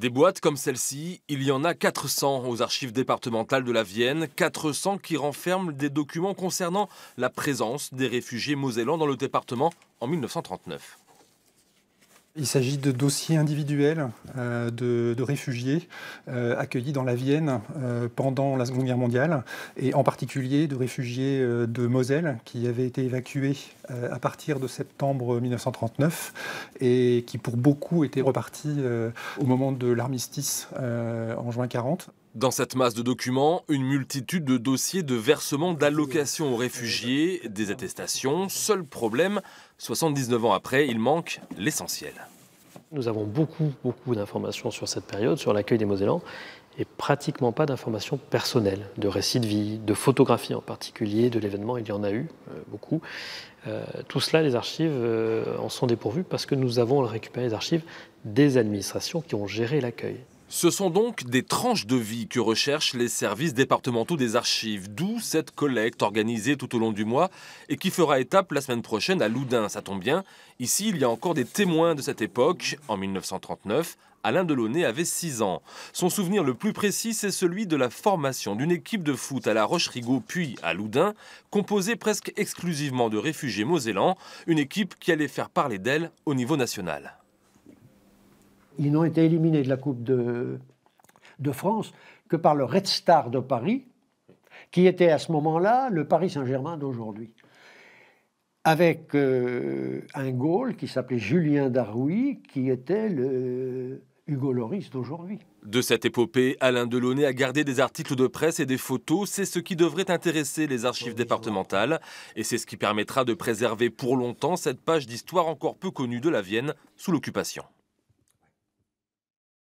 Des boîtes comme celle-ci, il y en a 400 aux archives départementales de la Vienne, 400 qui renferment des documents concernant la présence des réfugiés mosellans dans le département en 1939. Il s'agit de dossiers individuels euh, de, réfugiés euh, accueillis dans la Vienne euh, pendant la Seconde Guerre mondiale, et en particulier de réfugiés de Moselle qui avaient été évacués à partir de septembre 1939 et qui pour beaucoup étaient repartis au moment de l'armistice en juin 40. Dans cette masse de documents, une multitude de dossiers de versement d'allocations aux réfugiés, des attestations. Seul problème, 79 ans après, il manque l'essentiel. Nous avons beaucoup, beaucoup d'informations sur cette période, sur l'accueil des Mosellans, et pratiquement pas d'informations personnelles, de récits de vie, de photographies en particulier, de l'événement, il y en a eu euh, beaucoup. Euh, tout cela, les archives euh, en sont dépourvues parce que nous avons récupéré les archives des administrations qui ont géré l'accueil. Ce sont donc des tranches de vie que recherchent les services départementaux des archives, d'où cette collecte organisée tout au long du mois et qui fera étape la semaine prochaine à Loudun. Ça tombe bien, ici il y a encore des témoins de cette époque, en 1939, Alain Delaunay avait 6 ans. Son souvenir le plus précis, c'est celui de la formation d'une équipe de foot à la Roche-Rigaud puis à Loudun, composée presque exclusivement de réfugiés mosellans, une équipe qui allait faire parler d'elle au niveau national ils n'ont été éliminés de la Coupe de, France que par le Red Star de Paris, qui était à ce moment-là le Paris Saint-Germain d'aujourd'hui. Avec euh, un Gaulle qui s'appelait Julien Darouy, qui était le Hugo Loris d'aujourd'hui. De cette épopée, Alain Delaunay a gardé des articles de presse et des photos. C'est ce qui devrait intéresser les archives départementales. Et c'est ce qui permettra de préserver pour longtemps cette page d'histoire encore peu connue de la Vienne sous l'occupation.